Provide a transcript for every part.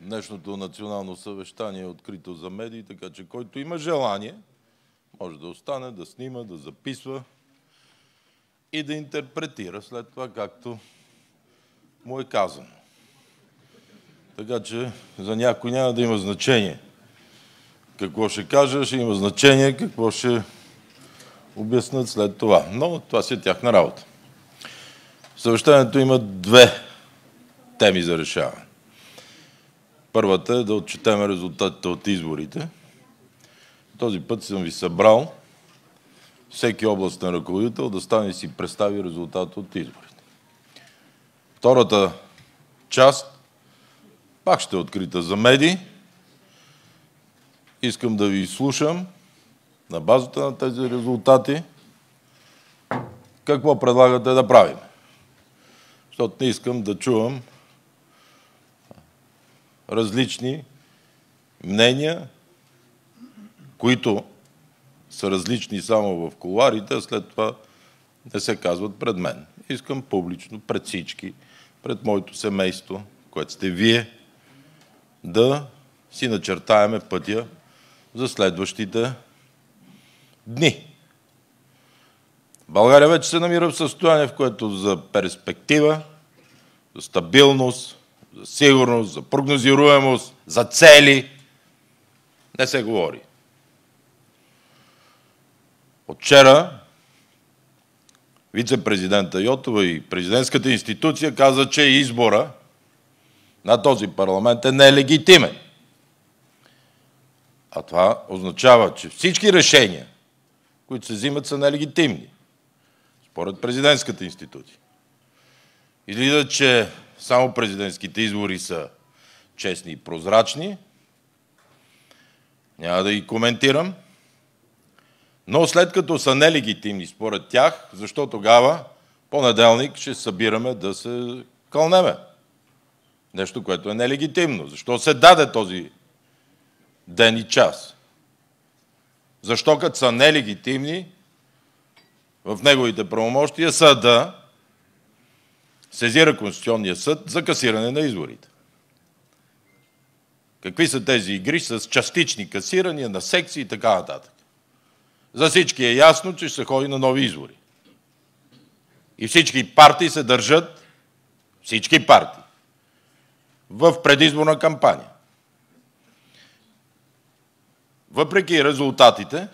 Днешното национално съвещание е открито за медии, така че който има желание, може да остане, да снима, да записва и да интерпретира след това, както му е казано. Така че за някой няма да има значение какво ще кажа, ще има значение какво ще обяснат след това. Но това си е тяхна работа. Съвещането съвещанието има две теми за решаване. Първата е да отчетем резултатите от изборите. Този път съм ви събрал всеки областен ръководител да стане и си представи резултата от изборите. Втората част пак ще е открита за медии. Искам да ви слушам на базата на тези резултати какво предлагате да правим. Защото не искам да чувам различни мнения, които са различни само в коларите, а след това не се казват пред мен. Искам публично, пред всички, пред моето семейство, което сте вие, да си начертаеме пътя за следващите дни. България вече се намира в състояние, в което за перспектива, за стабилност, за сигурност, за прогнозируемост, за цели. Не се говори. От вчера вице-президента Йотова и президентската институция каза, че избора на този парламент е нелегитимен. А това означава, че всички решения, които се взимат, са нелегитимни, според президентската институция. Излиза, че само президентските избори са честни и прозрачни. Няма да ги коментирам. Но след като са нелегитимни според тях, защо тогава понеделник ще събираме да се кълнеме? Нещо, което е нелегитимно. Защо се даде този ден и час? Защо като са нелегитимни, в неговите правомощия съда сезира Конституционния съд за касиране на изборите. Какви са тези игри с частични касирания на секции и така нататък. За всички е ясно, че ще се ходи на нови избори. И всички партии се държат, всички партии, в предизборна кампания. Въпреки резултатите,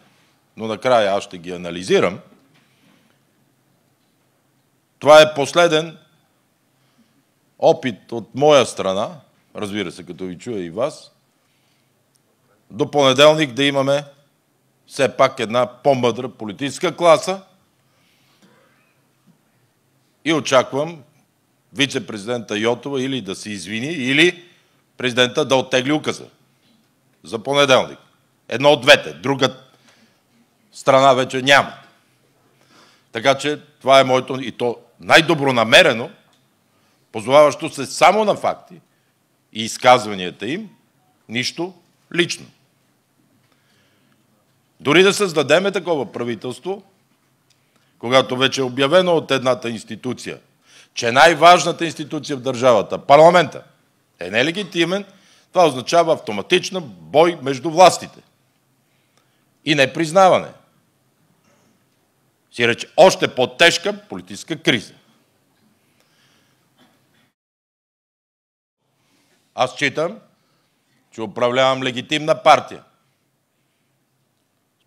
но накрая аз ще ги анализирам, това е последен опит от моя страна, разбира се, като ви чуя и вас, до понеделник да имаме все пак една по-мъдра политическа класа и очаквам вице-президента Йотова или да се извини, или президента да оттегли указа за понеделник. Едно от двете, друга страна вече няма. Така че това е моето и то най-добронамерено позоваващо се само на факти и изказванията им, нищо лично. Дори да създадеме такова правителство, когато вече е обявено от едната институция, че най-важната институция в държавата, парламента, е нелегитимен, това означава автоматична бой между властите и непризнаване. Си рече още по-тежка политическа криза. Аз читам, че управлявам легитимна партия.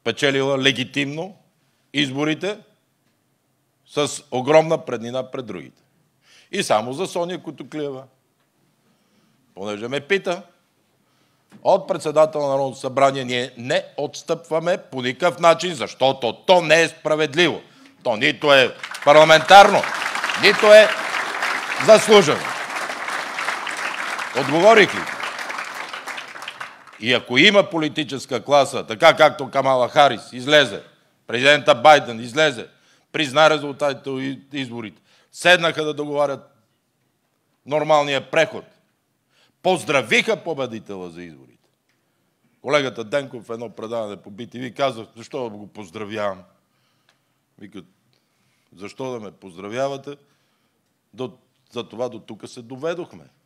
Спечелила легитимно изборите с огромна преднина пред другите. И само за Соня Котоклиева. Понеже ме пита, от председател на Народното събрание ние не отстъпваме по никакъв начин, защото то не е справедливо. То нито е парламентарно, нито е заслужено. Отговорих ли? И ако има политическа класа, така както Камала Харис излезе, президента Байден излезе, призна резултатите от изборите, седнаха да договарят нормалния преход, поздравиха победителя за изборите. Колегата Денков в едно предаване по BTV казах, защо да го поздравявам? Викат, защо да ме поздравявате? До, за това до тук се доведохме.